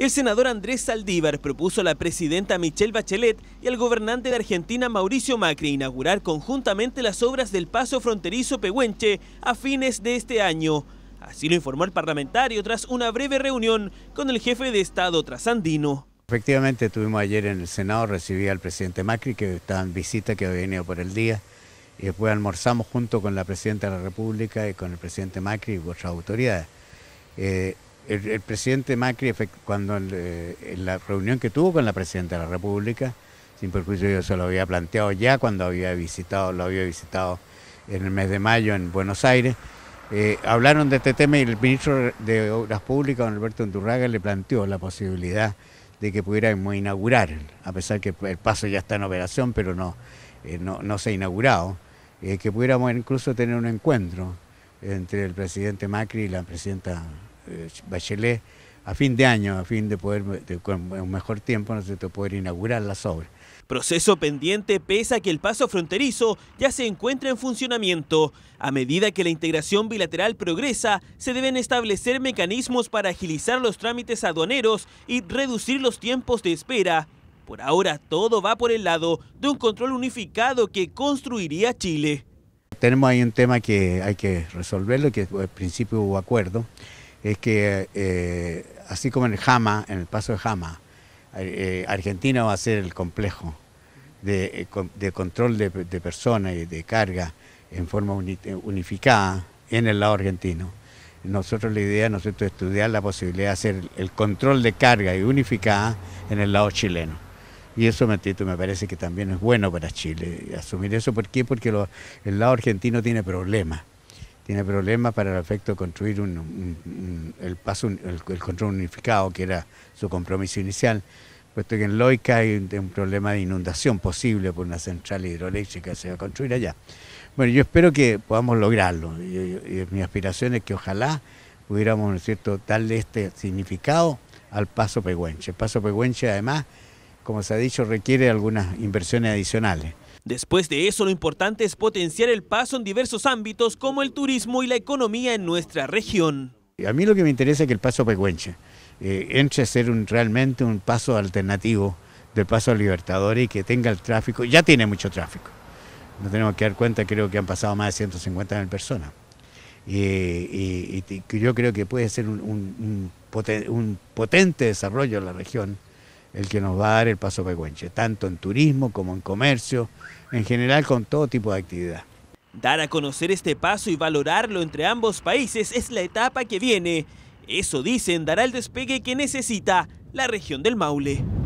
El senador Andrés Saldívar propuso a la presidenta Michelle Bachelet y al gobernante de Argentina Mauricio Macri inaugurar conjuntamente las obras del paso fronterizo Pehuenche a fines de este año. Así lo informó el parlamentario tras una breve reunión con el jefe de Estado trasandino. Efectivamente, estuvimos ayer en el Senado, recibí al presidente Macri, que estaba en visita, que había venido por el día, y después almorzamos junto con la presidenta de la República y con el presidente Macri y otras autoridades. Eh, el, presidente Macri, cuando eh, en la reunión que tuvo con la presidenta de la República, sin perjuicio yo se lo había planteado ya cuando había visitado, lo había visitado en el mes de mayo en Buenos Aires, eh, hablaron de este tema y el ministro de Obras Públicas, don Alberto Endurraga, le planteó la posibilidad de que pudiéramos inaugurar, a pesar que el paso ya está en operación, pero no, eh, no, se ha inaugurado, que pudiéramos incluso tener un encuentro entre el presidente Macri y la presidenta eh, Bachelet a fin de año, a fin de poder, en un mejor tiempo, poder inaugurar la obras. Proceso pendiente pese a que el paso fronterizo ya se encuentra en funcionamiento. A medida que la integración bilateral progresa, se deben establecer mecanismos para agilizar los trámites aduaneros y reducir los tiempos de espera. Por ahora todo va por el lado de un control unificado que construiría Chile. Tenemos ahí un tema que hay que resolverlo, que al principio hubo acuerdo es que eh, así como en Jama, en el paso de Jama, eh, eh, Argentina va a ser el complejo de, control de, personas y de carga en forma unificada en el lado argentino. Nosotros la idea nosotros es estudiar la posibilidad de hacer el control de carga y unificada en el lado chileno. Y eso me, me parece que también es bueno para Chile, asumir eso. ¿Por qué? Porque el lado argentino tiene problemas tiene problemas para el efecto de construir el paso, el, control unificado, que era su compromiso inicial, puesto que en Loica hay un, problema de inundación posible por una central hidroeléctrica que se va a construir allá. Bueno, yo espero que podamos lograrlo. Y, mi aspiración es que ojalá pudiéramos, cierto?, darle este significado al Paso Pehuenche. El Paso Pehuenche, además, como se ha dicho, requiere algunas inversiones adicionales. Después de eso, lo importante es potenciar el paso en diversos ámbitos como el turismo y la economía en nuestra región. A mí lo que me interesa es que el paso Pecuenche eh, entre a ser realmente un paso alternativo del paso Libertador y que tenga el tráfico. Ya tiene mucho tráfico. No tenemos que dar cuenta, creo que han pasado más de 150 mil personas. Y, yo creo que puede ser un, un potente desarrollo en la región el que nos va a dar el paso Pehuenche, tanto en turismo como en comercio, en general con todo tipo de actividad. Dar a conocer este paso y valorarlo entre ambos países es la etapa que viene. Eso dicen dará el despegue que necesita la región del Maule.